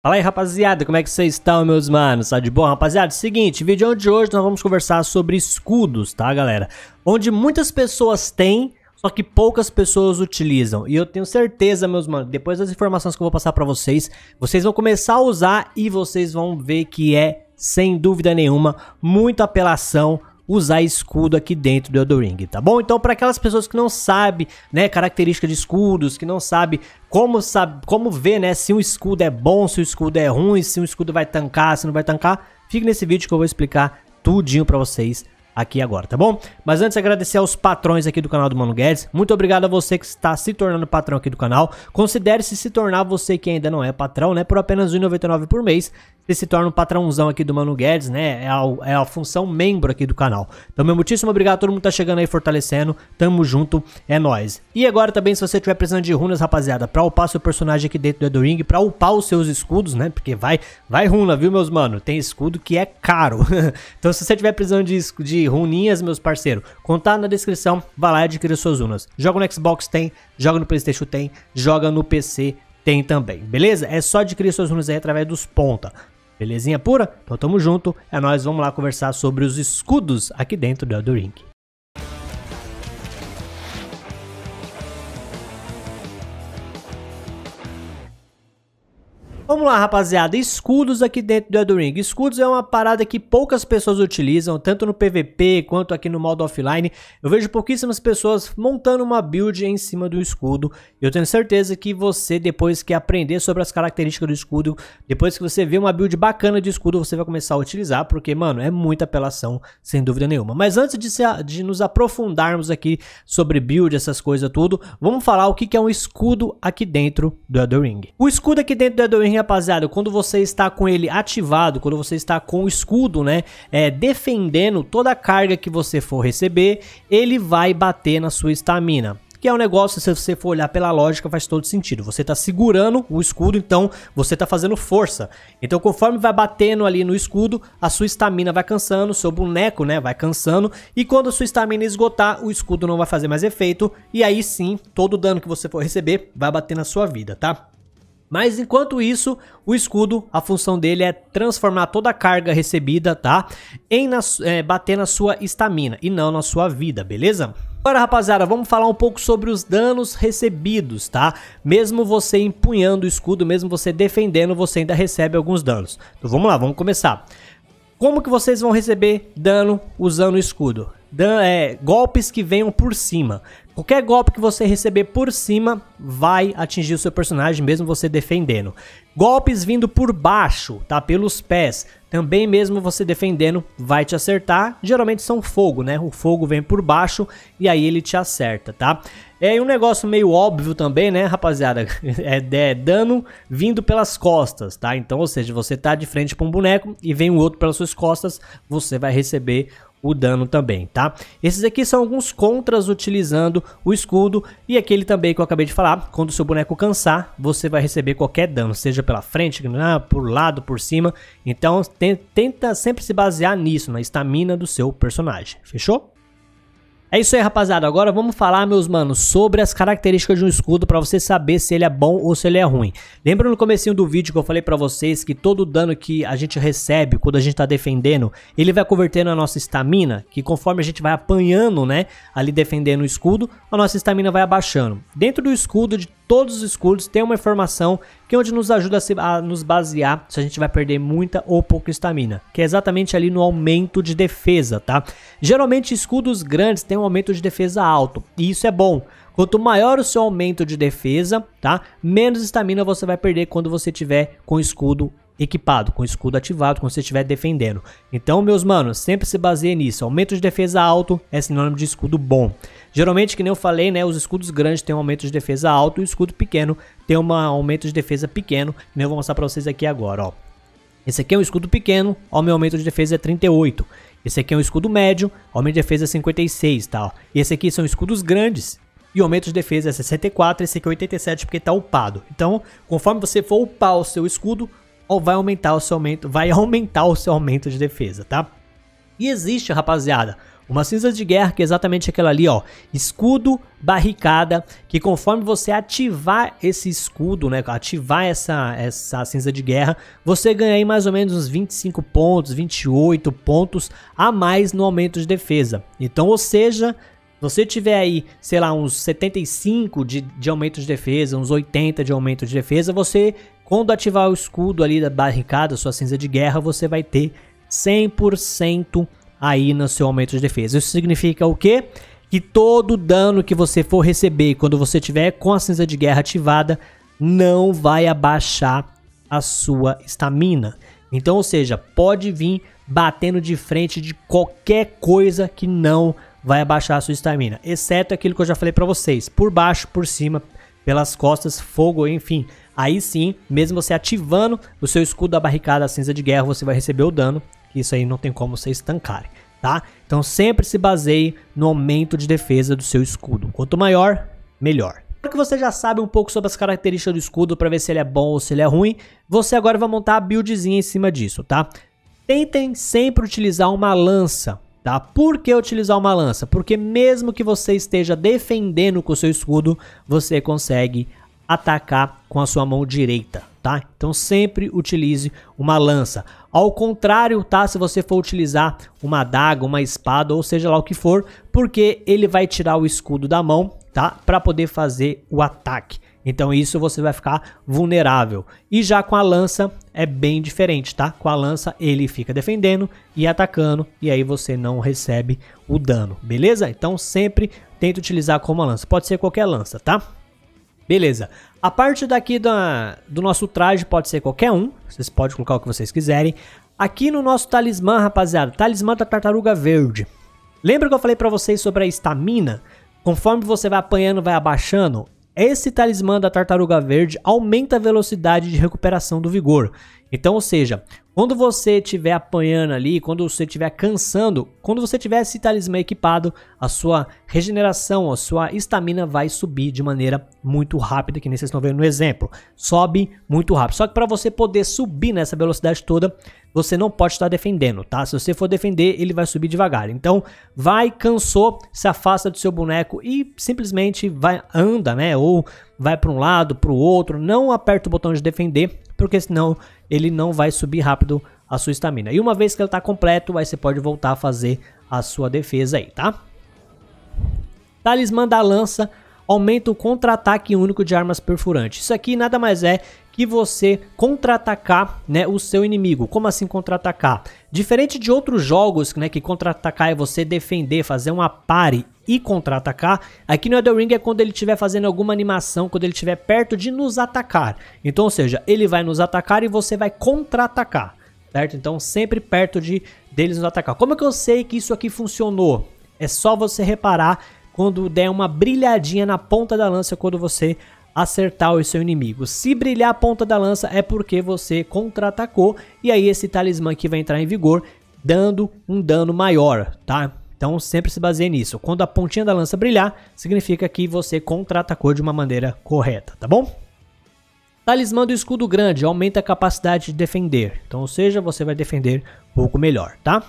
Fala aí rapaziada, como é que vocês estão meus manos? Tá de bom rapaziada? Seguinte, vídeo de hoje nós vamos conversar sobre escudos, tá galera? Onde muitas pessoas têm, só que poucas pessoas utilizam. E eu tenho certeza meus manos, depois das informações que eu vou passar pra vocês, vocês vão começar a usar e vocês vão ver que é, sem dúvida nenhuma, muita apelação usar escudo aqui dentro do Elden Ring, tá bom? Então, para aquelas pessoas que não sabem, né, característica de escudos, que não sabe como sabe, como ver, né, se um escudo é bom, se o um escudo é ruim, se um escudo vai tancar, se não vai tancar, fique nesse vídeo que eu vou explicar tudinho para vocês aqui agora, tá bom? Mas antes agradecer aos patrões aqui do canal do Mano Guedes. Muito obrigado a você que está se tornando patrão aqui do canal. Considere se se tornar você que ainda não é patrão, né? Por apenas R$ por mês, você se torna um patrãozão aqui do Mano Guedes, né? É a, é a função membro aqui do canal. Então, meu muitíssimo obrigado todo mundo está tá chegando aí fortalecendo. Tamo junto, é nós. E agora também, se você tiver precisando de runas, rapaziada, pra upar seu personagem aqui dentro do Edoring, pra upar os seus escudos, né? Porque vai, vai runa, viu, meus mano? Tem escudo que é caro. então, se você tiver precisando de, de runinhas, meus parceiros. Contar na descrição, vai lá e adquira suas runas. Joga no Xbox, tem. Joga no Playstation, tem. Joga no PC, tem também. Beleza? É só adquirir suas runas aí através dos ponta. Belezinha pura? Então tamo junto. É nós vamos lá conversar sobre os escudos aqui dentro do Elden Ring. Vamos lá, rapaziada. Escudos aqui dentro do Elden Escudos é uma parada que poucas pessoas utilizam, tanto no PVP quanto aqui no modo offline. Eu vejo pouquíssimas pessoas montando uma build em cima do escudo. Eu tenho certeza que você, depois que aprender sobre as características do escudo, depois que você vê uma build bacana de escudo, você vai começar a utilizar, porque, mano, é muita apelação, sem dúvida nenhuma. Mas antes de, se, de nos aprofundarmos aqui sobre build, essas coisas tudo, vamos falar o que, é um escudo aqui dentro do Elden O escudo aqui dentro do Elden rapaziada, quando você está com ele ativado, quando você está com o escudo, né, é, defendendo toda a carga que você for receber, ele vai bater na sua estamina que é um negócio, se você for olhar pela lógica, faz todo sentido. Você está segurando o escudo, então você está fazendo força. Então, conforme vai batendo ali no escudo, a sua estamina vai cansando, seu boneco, né, vai cansando, e quando a sua estamina esgotar, o escudo não vai fazer mais efeito, e aí sim, todo o dano que você for receber vai bater na sua vida, tá? Mas enquanto isso, o escudo, a função dele é transformar toda a carga recebida, tá? Em na, é, bater na sua estamina e não na sua vida, beleza? Agora, rapaziada, vamos falar um pouco sobre os danos recebidos, tá? Mesmo você empunhando o escudo, mesmo você defendendo, você ainda recebe alguns danos. Então vamos lá, vamos começar. Como que vocês vão receber dano usando o escudo? é, golpes que venham por cima. Qualquer golpe que você receber por cima vai atingir o seu personagem, mesmo você defendendo. Golpes vindo por baixo, tá? Pelos pés, também mesmo você defendendo, vai te acertar. Geralmente são fogo, né? O fogo vem por baixo e aí ele te acerta, tá? É um negócio meio óbvio também, né, rapaziada? É, é dano vindo pelas costas, tá? Então, ou seja, você tá de frente para um boneco e vem um outro pelas suas costas, você vai receber o dano também, tá? Esses aqui são alguns contras utilizando o escudo e aquele também que eu acabei de falar, quando o seu boneco cansar, você vai receber qualquer dano, seja pela frente, né, por lado, por cima, então tenta sempre se basear nisso, na estamina do seu personagem, fechou? É isso aí, rapaziada. Agora vamos falar, meus manos, sobre as características de um escudo para você saber se ele é bom ou se ele é ruim. Lembra no comecinho do vídeo que eu falei para vocês que todo dano que a gente recebe quando a gente tá defendendo, ele vai convertendo a nossa estamina, que conforme a gente vai apanhando, né, ali defendendo o escudo, a nossa estamina vai abaixando. Dentro do escudo de todos os escudos tem uma informação que é onde nos ajuda a, se, a, nos basear se a gente vai perder muita ou pouca estamina, que é exatamente ali no aumento de defesa, tá? Geralmente escudos grandes têm um aumento de defesa alto, e isso é bom. Quanto maior o seu aumento de defesa, tá? Menos estamina você vai perder quando você tiver com escudo equipado, com escudo ativado, quando você estiver defendendo. Então, meus manos, sempre se baseie nisso. Aumento de defesa alto é sinônimo de escudo bom. Geralmente, que nem eu falei, né, os escudos grandes têm um aumento de defesa alto e o escudo pequeno tem um aumento de defesa pequeno, que nem eu vou mostrar para vocês aqui agora, ó. Esse aqui é um escudo pequeno, ó, meu aumento de defesa é 38. Esse aqui é um escudo médio, aumento de defesa é 56, tá? Ó. E esse aqui são escudos grandes, e o aumento de defesa é 64, esse aqui é 87 porque está upado. Então, conforme você for upar o seu escudo, ou vai aumentar o seu aumento, vai aumentar o seu aumento de defesa, tá? E existe, rapaziada, uma cinza de guerra que é exatamente aquela ali, ó, escudo, barricada, que conforme você ativar esse escudo, né, ativar essa, essa cinza de guerra, você ganha aí mais ou menos uns 25 pontos, 28 pontos a mais no aumento de defesa. Então, ou seja, você tiver aí, sei lá, uns 75 de, de aumento de defesa, uns 80 de aumento de defesa, você quando ativar o escudo ali da barricada, sua cinza de guerra, você vai ter 100% aí no seu aumento de defesa. Isso significa o quê? Que todo dano que você for receber quando você tiver com a cinza de guerra ativada não vai abaixar a sua estamina. Então, ou seja, pode vir batendo de frente de qualquer coisa que não vai abaixar a sua estamina, exceto aquilo que eu já falei para vocês, por baixo, por cima, pelas costas, fogo, enfim, Aí sim, mesmo você ativando o seu escudo da barricada cinza de guerra, você vai receber o dano, isso aí não tem como vocês estancar, Tá? Então sempre se baseie no aumento de defesa do seu escudo. Quanto maior, melhor. Para que você já sabe um pouco sobre as características do escudo para ver se ele é bom ou se ele é ruim, você agora vai montar a buildzinha em cima disso, tá? Tentem sempre utilizar uma lança, tá? Por que utilizar uma lança? Porque mesmo que você esteja defendendo com o seu escudo, você consegue atacar com a sua mão direita, tá? Então sempre utilize uma lança. Ao contrário, tá? Se você for utilizar uma adaga, uma espada ou seja lá o que for, porque ele vai tirar o escudo da mão, tá? Para poder fazer o ataque. Então isso você vai ficar vulnerável. E já com a lança é bem diferente, tá? Com a lança ele fica defendendo e atacando e aí você não recebe o dano, beleza? Então sempre tenta utilizar como lança. Pode ser qualquer lança, tá? Beleza. A parte daqui da, do nosso traje pode ser qualquer um. Vocês podem colocar o que vocês quiserem. Aqui no nosso talismã, rapaziada. Talismã da tartaruga verde. Lembra que eu falei pra vocês sobre a estamina? Conforme você vai apanhando, vai abaixando. Esse talismã da tartaruga verde aumenta a velocidade de recuperação do vigor. Então, ou seja, quando você estiver apanhando ali, quando você estiver cansando, quando você tiver esse talismã equipado, a sua regeneração, a sua estamina vai subir de maneira muito rápida, que nem vocês estão vendo no exemplo. Sobe muito rápido. Só que para você poder subir nessa velocidade toda, você não pode estar defendendo, tá? Se você for defender, ele vai subir devagar. Então, vai, cansou, se afasta do seu boneco e simplesmente vai anda, né? Ou vai para um lado, para o outro, não aperta o botão de defender, porque senão ele não vai subir rápido rápido a sua estamina. E uma vez que ele tá completo, aí você pode voltar a fazer a sua defesa aí, tá? Talismã da Lança aumenta o contra-ataque único de armas perfurantes. Isso aqui nada mais é que você contra-atacar né, o seu inimigo. Como assim contra-atacar? Diferente de outros jogos, né, que contra-atacar é você defender, fazer uma pare e contra-atacar, aqui no Elden Ring é quando ele estiver fazendo alguma animação, quando ele estiver perto de nos atacar. Então, ou seja, ele vai nos atacar e você vai contra-atacar certo? Então sempre perto de deles no atacar. Como é que eu sei que isso aqui funcionou? É só você reparar quando der uma brilhadinha na ponta da lança quando você acertar o seu inimigo. Se brilhar a ponta da lança é porque você contra-atacou e aí esse talismã aqui vai entrar em vigor dando um dano maior, tá? Então sempre se baseie nisso. Quando a pontinha da lança brilhar, significa que você contra-atacou de uma maneira correta, tá bom? Talismã do escudo grande aumenta a capacidade de defender, então ou seja, você vai defender um pouco melhor, tá?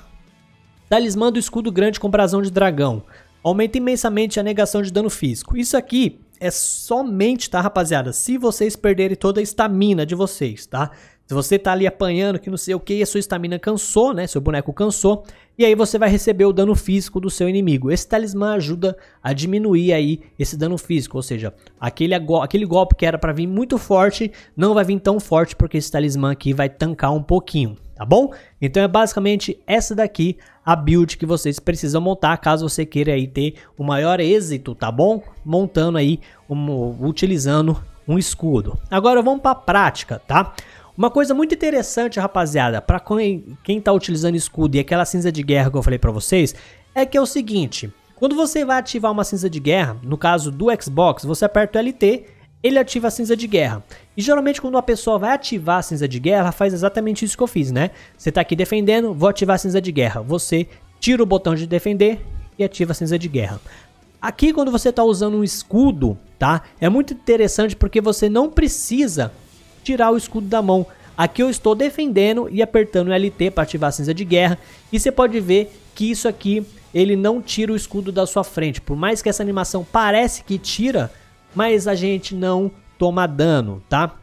Talismã do escudo grande com brasão de dragão aumenta imensamente a negação de dano físico. Isso aqui é somente, tá, rapaziada? Se vocês perderem toda a estamina de vocês, tá? Se você tá ali apanhando, que não sei o que, a sua estamina cansou, né? Seu boneco cansou. E aí você vai receber o dano físico do seu inimigo. Esse talismã ajuda a diminuir aí esse dano físico. Ou seja, aquele, aquele golpe que era para vir muito forte, não vai vir tão forte porque esse talismã aqui vai tancar um pouquinho, tá bom? Então é basicamente essa daqui a build que vocês precisam montar caso você queira aí ter o maior êxito, tá bom? Montando aí, um, utilizando um escudo. Agora vamos para a prática, tá? Tá? Uma coisa muito interessante, rapaziada, para quem, quem tá utilizando escudo e aquela cinza de guerra que eu falei para vocês, é que é o seguinte, quando você vai ativar uma cinza de guerra, no caso do Xbox, você aperta o LT, ele ativa a cinza de guerra. E geralmente quando uma pessoa vai ativar a cinza de guerra, ela faz exatamente isso que eu fiz, né? Você tá aqui defendendo, vou ativar a cinza de guerra. Você tira o botão de defender e ativa a cinza de guerra. Aqui quando você está usando um escudo, tá? É muito interessante porque você não precisa tirar o escudo da mão. Aqui eu estou defendendo e apertando LT para ativar a cinza de guerra. E você pode ver que isso aqui, ele não tira o escudo da sua frente. Por mais que essa animação parece que tira, mas a gente não toma dano, tá?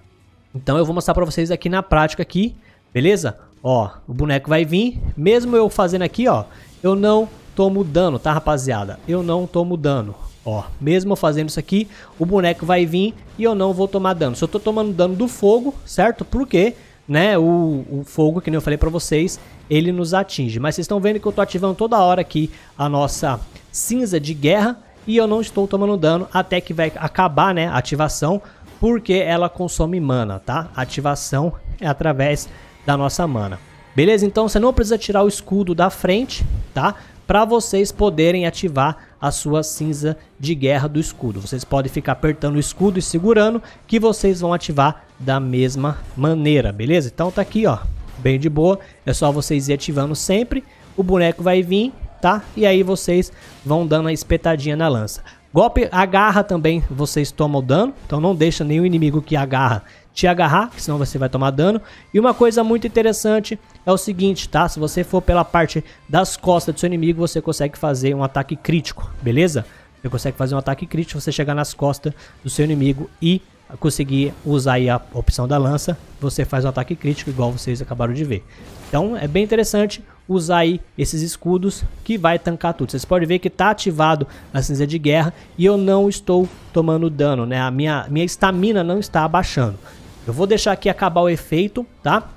Então eu vou mostrar para vocês aqui na prática aqui, beleza? Ó, o boneco vai vir, mesmo eu fazendo aqui, ó, eu não tomo dano, tá rapaziada? Eu não tomo dano. Ó, mesmo fazendo isso aqui, o boneco vai vir e eu não vou tomar dano. Se eu tô tomando dano do fogo, certo? Porque, né, o, o fogo, que nem eu falei pra vocês, ele nos atinge. Mas vocês estão vendo que eu tô ativando toda hora aqui a nossa cinza de guerra e eu não estou tomando dano até que vai acabar, né, a ativação, porque ela consome mana, tá? A ativação é através da nossa mana. Beleza? Então você não precisa tirar o escudo da frente, tá? para vocês poderem ativar a sua cinza de guerra do escudo. Vocês podem ficar apertando o escudo e segurando que vocês vão ativar da mesma maneira, beleza? Então tá aqui, ó, bem de boa. É só vocês ir ativando sempre. O boneco vai vir, tá? E aí vocês vão dando a espetadinha na lança. Golpe agarra também, vocês tomam dano, então não deixa nenhum inimigo que agarra te agarrar, senão você vai tomar dano. E uma coisa muito interessante é o seguinte, tá? Se você for pela parte das costas do seu inimigo, você consegue fazer um ataque crítico, beleza? Você consegue fazer um ataque crítico, você chegar nas costas do seu inimigo e conseguir usar aí a opção da lança, você faz um ataque crítico igual vocês acabaram de ver. Então é bem interessante, usar aí esses escudos que vai tancar tudo. Vocês podem ver que tá ativado a cinza de guerra e eu não estou tomando dano, né? A minha minha estamina não está abaixando. Eu vou deixar aqui acabar o efeito, tá?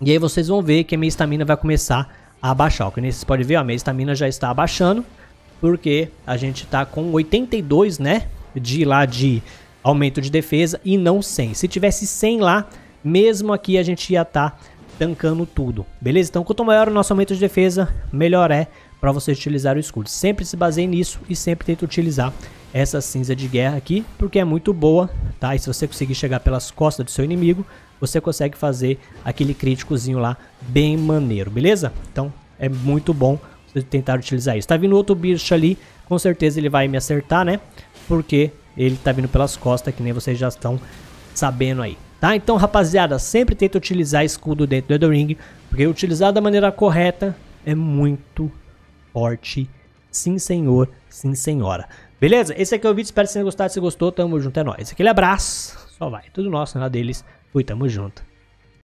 E aí vocês vão ver que a minha estamina vai começar a abaixar. Que vocês podem ver, ó, a minha estamina já está abaixando porque a gente tá com 82, né? De lá de aumento de defesa e não 100. Se tivesse 100 lá, mesmo aqui a gente ia estar tá tancando tudo. Beleza? Então, quanto maior o nosso aumento de defesa, melhor é para você utilizar o escudo. Sempre se baseie nisso e sempre tenta utilizar essa cinza de guerra aqui, porque é muito boa, tá? E se você conseguir chegar pelas costas do seu inimigo, você consegue fazer aquele críticozinho lá bem maneiro, beleza? Então, é muito bom você tentar utilizar isso. Tá vindo outro bicho ali, com certeza ele vai me acertar, né? Porque ele tá vindo pelas costas, que nem vocês já estão sabendo aí. Tá? Então, rapaziada, sempre tenta utilizar escudo dentro do Elden Ring, porque utilizar da maneira correta é muito forte. Sim, senhor. Sim, senhora. Beleza? Esse aqui é o vídeo. Espero que vocês tenham gostado. Se gostou, tamo junto. É nóis. Aquele abraço. Só vai. Tudo nosso, nada deles. Fui, tamo junto.